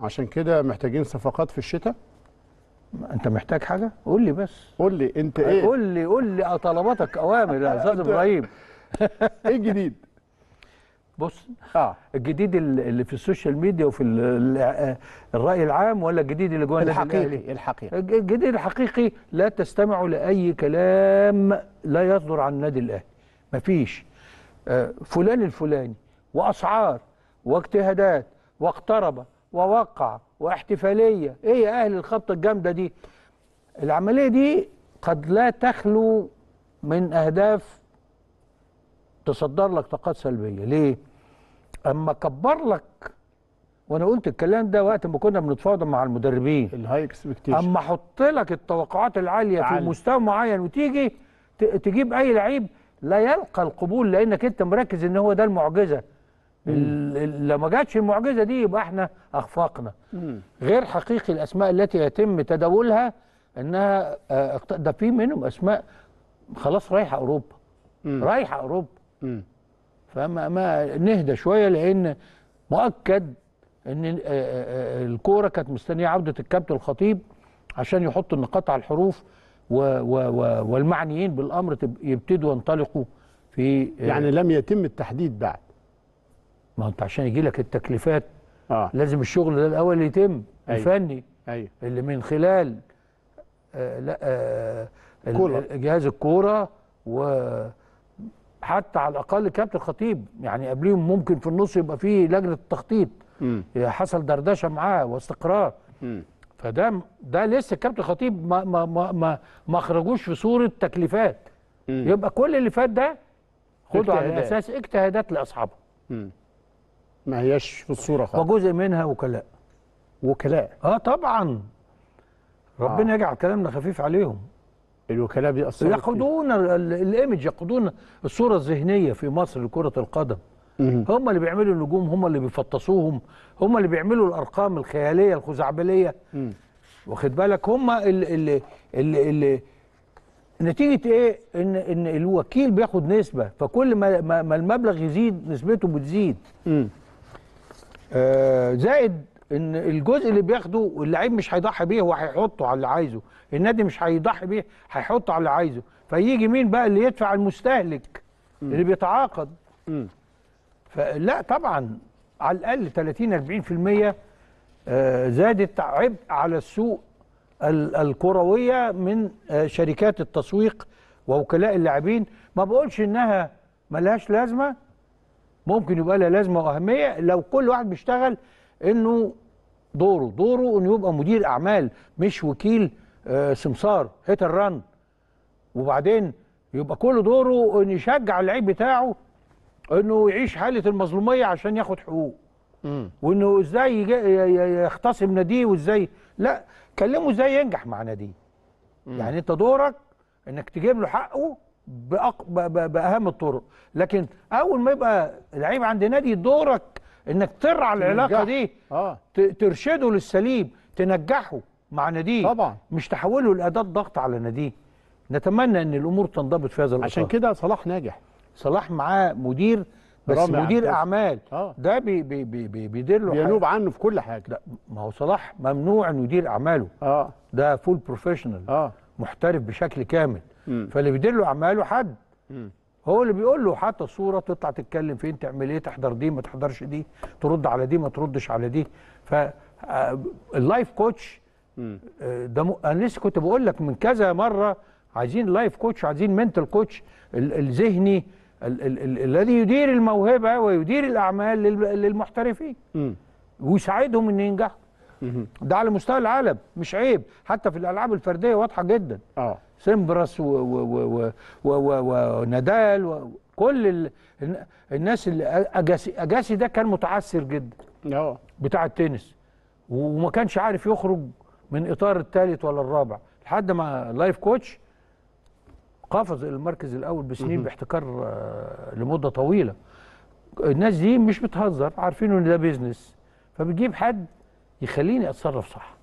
عشان كده محتاجين صفقات في الشتاء انت محتاج حاجه قول لي بس قول لي انت ايه قول لي قول لي آه، طلباتك اوامر يا استاذ ابراهيم ايه الجديد بص آه. الجديد اللي في السوشيال ميديا وفي آه، الراي العام ولا الجديد اللي جوه الحقيقي الحقيقي الجديد الحقيقي لا تستمعوا لاي كلام لا يصدر عن النادي الاهلي مفيش آه، فلان الفلاني واسعار واجتهادات واقترب ووقع واحتفاليه ايه يا اهل الخبطه الجامده دي العمليه دي قد لا تخلو من اهداف تصدر لك طاقات سلبيه ليه اما كبر لك وانا قلت الكلام ده وقت ما كنا بنتفاوض مع المدربين الهاي اكسبكتيشن اما احط لك التوقعات العاليه في مستوى معين وتيجي تجيب اي لعيب لا يلقى القبول لانك انت مركز ان هو ده المعجزه لو ما جاتش المعجزه دي يبقى احنا اخفاقنا غير حقيقي الاسماء التي يتم تداولها انها آه، ده في منهم اسماء خلاص رايحه اوروبا رايحه اوروبا فما ما نهدى شويه لان مؤكد ان آه، آه، الكوره كانت مستنيه عوده الكابتن الخطيب عشان يحط النقاط على الحروف و و و والمعنيين بالامر يبتدوا ينطلقوا في يعني لم يتم التحديد بعد ما انت عشان يجي لك التكليفات آه. لازم الشغل ده الاول يتم أيوه. الفني أيوه. اللي من خلال آه لا آه جهاز الكوره وحتى على الاقل كابتن الخطيب يعني قبليهم ممكن في النص يبقى في لجنه التخطيط م. حصل دردشه معاه واستقرار م. فده ده لسه كابتن الخطيب ما ما ما ما, ما خرجوش في صوره تكليفات م. يبقى كل اللي فات ده خدوا على اساس اجتهادات لاصحابه ما هياش في الصورة خالص وجزء منها وكلاء وكلاء اه طبعا ربنا آه. يجعل كلامنا خفيف عليهم الوكلاء بيأثروا يقودون الايمج يقودون الصورة الذهنية في مصر لكرة القدم هم اللي بيعملوا النجوم هم اللي بيفطسوهم هم اللي بيعملوا الارقام الخياليه الخزعبليه واخد بالك هم اللي اللي اللي نتيجه ايه ان ان الوكيل بياخد نسبه فكل ما ما المبلغ يزيد نسبته بتزيد آه، زائد ان الجزء اللي بياخده اللعيب مش هيضحي بيه هو هيحطه على اللي عايزه النادي مش هيضحي بيه هيحطه على اللي عايزه فيجي مين بقى اللي يدفع المستهلك م. اللي بيتعاقد م. فلا طبعا على الاقل 30 40% زادت عبء على السوق الكرويه من آه، شركات التسويق ووكلاء اللاعبين ما بقولش انها ملهاش لازمه ممكن يبقى لها لازمه واهميه لو كل واحد بيشتغل انه دوره دوره انه يبقى مدير اعمال مش وكيل آه، سمسار هيت الرن وبعدين يبقى كل دوره انه يشجع اللعيب بتاعه انه يعيش حاله المظلوميه عشان ياخد حقوق وانه ازاي يختصم ناديه وازاي لا كلمه ازاي ينجح مع ناديه يعني انت دورك انك تجيب له حقه بأق... باهم الطرق لكن اول ما يبقى لعيب عند نادي دورك انك ترعى العلاقه دي آه. ترشده للسليم تنجحه مع ناديه طبعا مش تحوله لاداه ضغط على ناديه نتمنى ان الامور تنضبط في هذا الاطار عشان كده صلاح ناجح صلاح معاه مدير بس مدير اعمال آه. ده بي بي بي بيدير له بينوب عنه في كل حاجه ده ما هو صلاح ممنوع انه يدير اعماله اه ده فول بروفيشنال اه محترف بشكل كامل فاللي بيدير له اعماله حد هو اللي بيقول له حتى الصوره تطلع تتكلم فين تعمل ايه تحضر دي ما تحضرش دي ترد على دي ما تردش على دي فاللايف آه، كوتش آه، ده انا لسه كنت بقول لك من كذا مره عايزين لايف كوتش عايزين منتال كوتش الذهني الذي يدير الموهبه ويدير الاعمال للمحترفين ويساعدهم ان ينجحوا ده على مستوى العالم مش عيب حتى في الالعاب الفرديه واضحه جدا اه سيمبرس ونادال وكل ال... الناس اللي اجاسي اجاسي ده كان متعسر جدا اه بتاع التنس وما كانش عارف يخرج من اطار الثالث ولا الرابع لحد ما لايف كوتش قفز المركز الاول بسنين باحتكار آه، لمده طويله الناس دي مش بتهزر عارفين ان ده بيزنس فبتجيب حد يخليني اتصرف صح